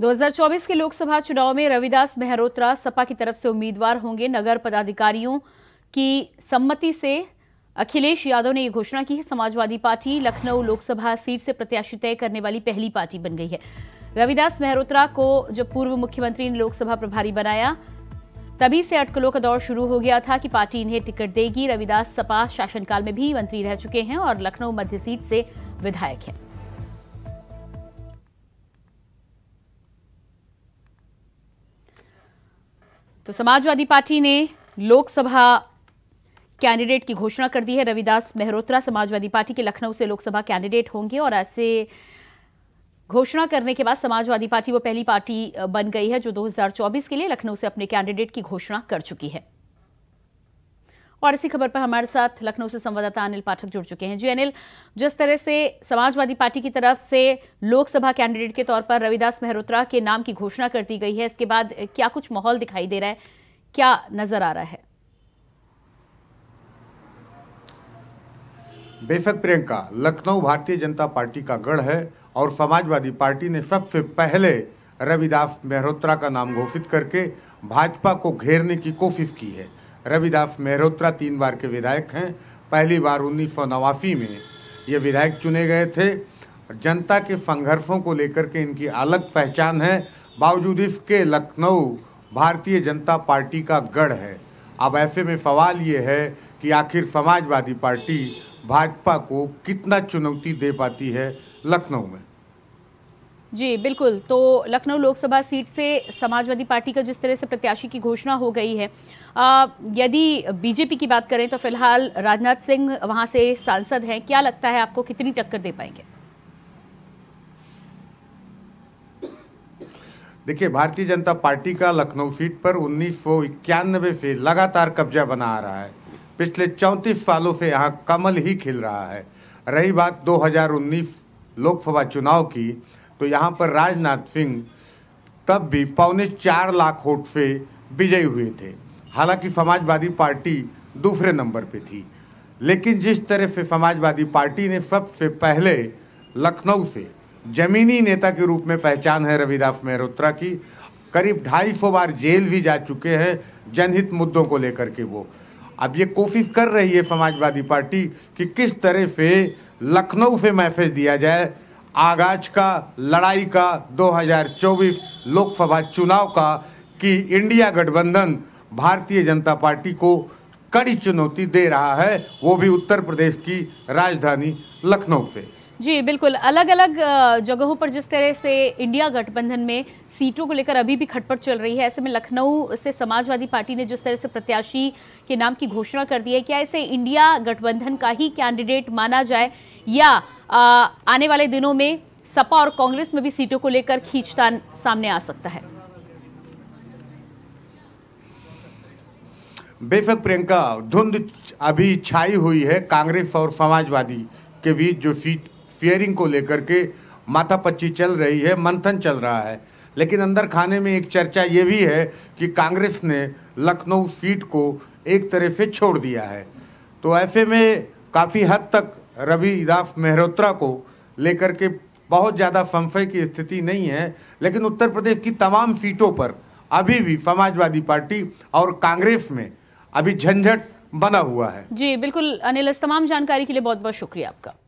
2024 के लोकसभा चुनाव में रविदास मेहरोत्रा सपा की तरफ से उम्मीदवार होंगे नगर पदाधिकारियों की सम्मति से अखिलेश यादव ने यह घोषणा की है समाजवादी पार्टी लखनऊ लोकसभा सीट से प्रत्याशी तय करने वाली पहली पार्टी बन गई है रविदास मेहरोत्रा को जब पूर्व मुख्यमंत्री ने लोकसभा प्रभारी बनाया तभी से अटकलों का दौर शुरू हो गया था कि पार्टी इन्हें टिकट देगी रविदास सपा शासनकाल में भी मंत्री रह चुके हैं और लखनऊ मध्य सीट से विधायक हैं तो समाजवादी पार्टी ने लोकसभा कैंडिडेट की घोषणा कर दी है रविदास मेहरोत्रा समाजवादी पार्टी के लखनऊ से लोकसभा कैंडिडेट होंगे और ऐसे घोषणा करने के बाद समाजवादी पार्टी वो पहली पार्टी बन गई है जो 2024 के लिए लखनऊ से अपने कैंडिडेट की घोषणा कर चुकी है और इसी खबर पर हमारे साथ लखनऊ से संवाददाता अनिल पाठक जुड़ चुके हैं जी अनिल जिस तरह से समाजवादी पार्टी की तरफ से लोकसभा कैंडिडेट के तौर पर रविदास मेहरोत्रा के नाम की घोषणा कर दी गई है इसके बाद क्या कुछ माहौल दिखाई दे रहा है क्या नजर आ रहा है बेशक प्रियंका लखनऊ भारतीय जनता पार्टी का गढ़ है और समाजवादी पार्टी ने सबसे पहले रविदास मेहरोत्रा का नाम घोषित करके भाजपा को घेरने की कोशिश की है रविदास मेहरोत्रा तीन बार के विधायक हैं पहली बार उन्नीस में ये विधायक चुने गए थे जनता के संघर्षों को लेकर के इनकी अलग पहचान है बावजूद इसके लखनऊ भारतीय जनता पार्टी का गढ़ है अब ऐसे में सवाल ये है कि आखिर समाजवादी पार्टी भाजपा को कितना चुनौती दे पाती है लखनऊ में जी बिल्कुल तो लखनऊ लोकसभा सीट से समाजवादी पार्टी का जिस तरह से प्रत्याशी की घोषणा हो गई है यदि बीजेपी की बात करें तो फिलहाल राजनाथ सिंह वहां से सांसद हैं क्या लगता है आपको कितनी टक्कर दे पाएंगे देखिए भारतीय जनता पार्टी का लखनऊ सीट पर उन्नीस से लगातार कब्जा बना आ रहा है पिछले चौंतीस सालों से यहाँ कमल ही खिल रहा है रही बात दो लोकसभा चुनाव की तो यहाँ पर राजनाथ सिंह तब भी पौने चार लाख वोट से विजयी हुए थे हालांकि समाजवादी पार्टी दूसरे नंबर पे थी लेकिन जिस तरह से समाजवादी पार्टी ने सबसे पहले लखनऊ से जमीनी नेता के रूप में पहचान है रविदास मेहरोत्रा की करीब ढाई सौ बार जेल भी जा चुके हैं जनहित मुद्दों को लेकर के वो अब ये कोशिश कर रही है समाजवादी पार्टी कि किस तरह से लखनऊ से मैसेज दिया जाए आगाज का लड़ाई का 2024 लोकसभा चुनाव का कि इंडिया गठबंधन भारतीय जनता पार्टी को कड़ी चुनौती दे रहा है वो भी उत्तर प्रदेश की राजधानी लखनऊ से जी बिल्कुल अलग अलग जगहों पर जिस तरह से इंडिया गठबंधन में सीटों को लेकर अभी भी खटपट चल रही है ऐसे में लखनऊ से समाजवादी पार्टी ने जिस तरह से प्रत्याशी के नाम की घोषणा कर दी है क्या इसे इंडिया गठबंधन का ही कैंडिडेट माना जाए या आ, आने वाले दिनों में सपा और कांग्रेस में भी सीटों को लेकर खींचतान सामने आ सकता है बेशक प्रियंका धुंध अभी छाई हुई है कांग्रेस और समाजवादी के बीच जो सीट फियरिंग को लेकर के माथापच्ची चल रही है मंथन चल रहा है लेकिन अंदर खाने में एक चर्चा ये भी है कि कांग्रेस ने लखनऊ सीट को एक तरह से छोड़ दिया है तो ऐसे में काफ़ी हद तक रविदास मेहरोत्रा को लेकर के बहुत ज़्यादा संशय की स्थिति नहीं है लेकिन उत्तर प्रदेश की तमाम सीटों पर अभी भी समाजवादी पार्टी और कांग्रेस में अभी झंझट बना हुआ है जी बिल्कुल अनिल इस तमाम जानकारी के लिए बहुत बहुत शुक्रिया आपका